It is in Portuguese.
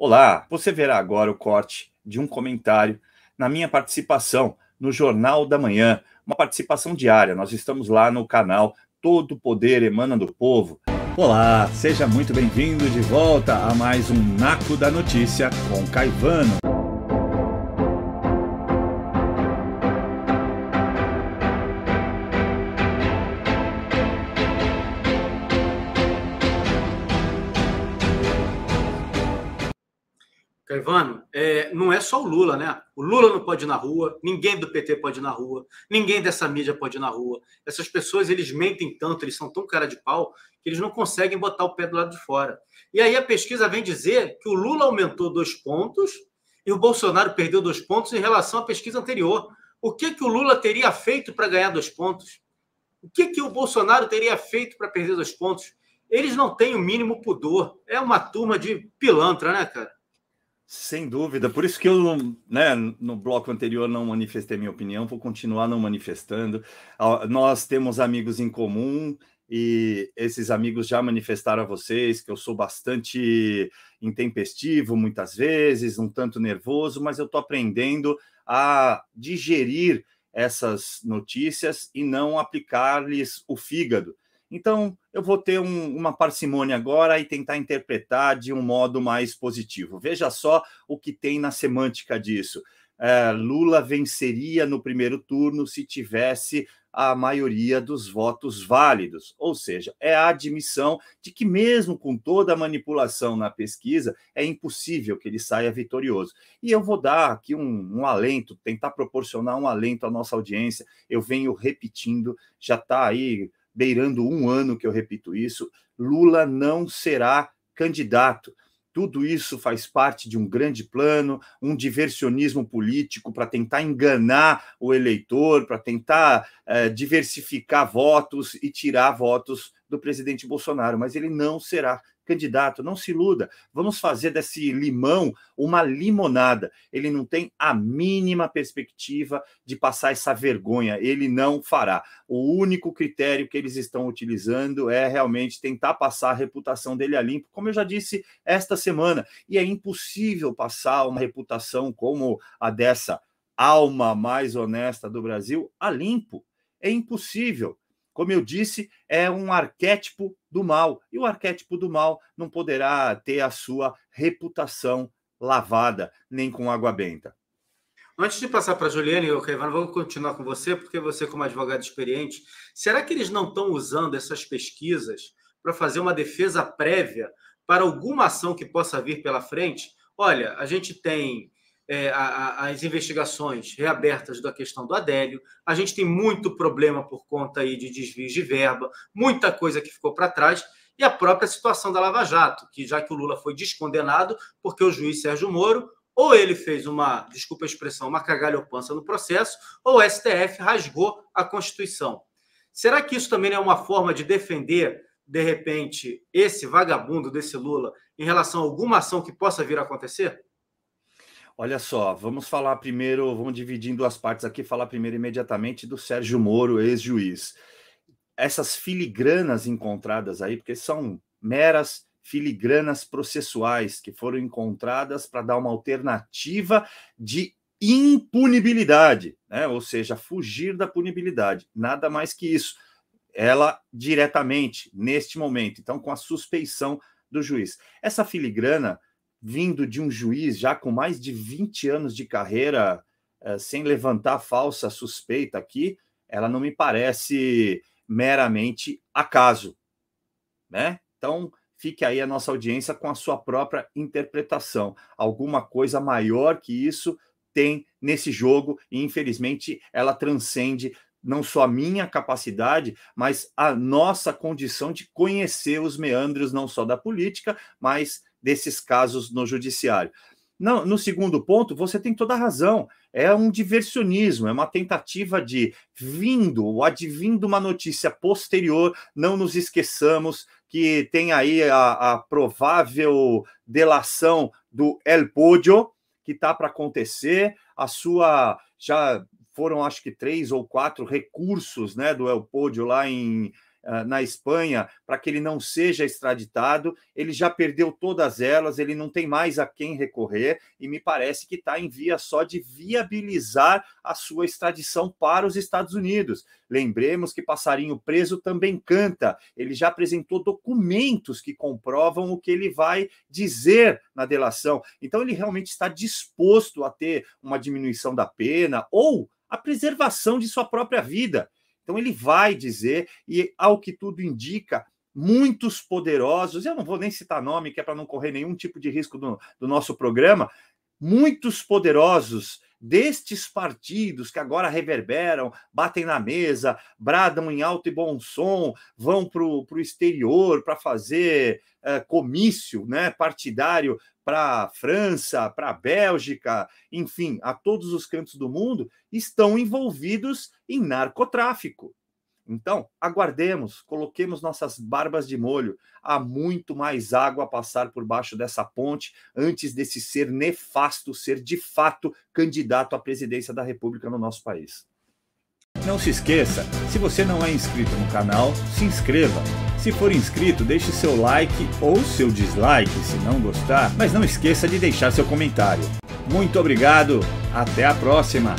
Olá, você verá agora o corte de um comentário na minha participação no Jornal da Manhã, uma participação diária. Nós estamos lá no canal Todo Poder Emana do Povo. Olá, seja muito bem-vindo de volta a mais um Naco da Notícia com Caivano. Evandro, é, não é só o Lula, né? O Lula não pode ir na rua, ninguém do PT pode ir na rua, ninguém dessa mídia pode ir na rua. Essas pessoas, eles mentem tanto, eles são tão cara de pau, que eles não conseguem botar o pé do lado de fora. E aí a pesquisa vem dizer que o Lula aumentou dois pontos e o Bolsonaro perdeu dois pontos em relação à pesquisa anterior. O que, que o Lula teria feito para ganhar dois pontos? O que, que o Bolsonaro teria feito para perder dois pontos? Eles não têm o mínimo pudor. É uma turma de pilantra, né, cara? Sem dúvida, por isso que eu, né, no bloco anterior não manifestei minha opinião, vou continuar não manifestando. Ah, nós temos amigos em comum e esses amigos já manifestaram a vocês que eu sou bastante intempestivo muitas vezes, um tanto nervoso, mas eu estou aprendendo a digerir essas notícias e não aplicar-lhes o fígado. Então, eu vou ter um, uma parcimônia agora e tentar interpretar de um modo mais positivo. Veja só o que tem na semântica disso. É, Lula venceria no primeiro turno se tivesse a maioria dos votos válidos, ou seja, é a admissão de que, mesmo com toda a manipulação na pesquisa, é impossível que ele saia vitorioso. E eu vou dar aqui um, um alento, tentar proporcionar um alento à nossa audiência. Eu venho repetindo, já está aí beirando um ano que eu repito isso, Lula não será candidato. Tudo isso faz parte de um grande plano, um diversionismo político para tentar enganar o eleitor, para tentar eh, diversificar votos e tirar votos do presidente Bolsonaro, mas ele não será candidato. Não se iluda. Vamos fazer desse limão uma limonada. Ele não tem a mínima perspectiva de passar essa vergonha. Ele não fará. O único critério que eles estão utilizando é realmente tentar passar a reputação dele a limpo, como eu já disse esta semana. E é impossível passar uma reputação como a dessa alma mais honesta do Brasil a limpo. É impossível. Como eu disse, é um arquétipo do mal, e o arquétipo do mal não poderá ter a sua reputação lavada, nem com água benta. Antes de passar para a Juliane, Ivan, vamos continuar com você, porque você, como advogado experiente, será que eles não estão usando essas pesquisas para fazer uma defesa prévia para alguma ação que possa vir pela frente? Olha, a gente tem é, a, a, as investigações reabertas da questão do Adélio. A gente tem muito problema por conta aí de desvios de verba, muita coisa que ficou para trás. E a própria situação da Lava Jato, que já que o Lula foi descondenado, porque o juiz Sérgio Moro, ou ele fez uma, desculpa a expressão, uma cagalhopança no processo, ou o STF rasgou a Constituição. Será que isso também é uma forma de defender, de repente, esse vagabundo desse Lula em relação a alguma ação que possa vir a acontecer? Olha só, vamos falar primeiro, vamos dividir em duas partes aqui, falar primeiro imediatamente do Sérgio Moro, ex-juiz. Essas filigranas encontradas aí, porque são meras filigranas processuais que foram encontradas para dar uma alternativa de impunibilidade, né? ou seja, fugir da punibilidade, nada mais que isso. Ela diretamente, neste momento, então, com a suspeição do juiz. Essa filigrana vindo de um juiz já com mais de 20 anos de carreira, eh, sem levantar falsa suspeita aqui, ela não me parece meramente acaso, né? Então, fique aí a nossa audiência com a sua própria interpretação. Alguma coisa maior que isso tem nesse jogo e infelizmente ela transcende não só a minha capacidade, mas a nossa condição de conhecer os meandros não só da política, mas desses casos no judiciário. no segundo ponto, você tem toda a razão. É um diversionismo, é uma tentativa de, vindo ou advindo uma notícia posterior, não nos esqueçamos que tem aí a, a provável delação do El Podio, que está para acontecer, a sua. Já foram, acho que, três ou quatro recursos né, do El Podio lá em, ah, na Espanha para que ele não seja extraditado. Ele já perdeu todas elas, ele não tem mais a quem recorrer e me parece que está em via só de viabilizar a sua extradição para os Estados Unidos. Lembremos que passarinho preso também canta. Ele já apresentou documentos que comprovam o que ele vai dizer na delação. Então ele realmente está disposto a ter uma diminuição da pena ou a preservação de sua própria vida então ele vai dizer, e ao que tudo indica, muitos poderosos, eu não vou nem citar nome, que é para não correr nenhum tipo de risco do, do nosso programa, muitos poderosos destes partidos que agora reverberam, batem na mesa, bradam em alto e bom som, vão para o exterior para fazer é, comício né, partidário para a França, para a Bélgica, enfim, a todos os cantos do mundo, estão envolvidos em narcotráfico. Então, aguardemos, coloquemos nossas barbas de molho. Há muito mais água a passar por baixo dessa ponte antes desse ser nefasto ser de fato candidato à presidência da República no nosso país. Não se esqueça, se você não é inscrito no canal, se inscreva. Se for inscrito, deixe seu like ou seu dislike se não gostar, mas não esqueça de deixar seu comentário. Muito obrigado, até a próxima!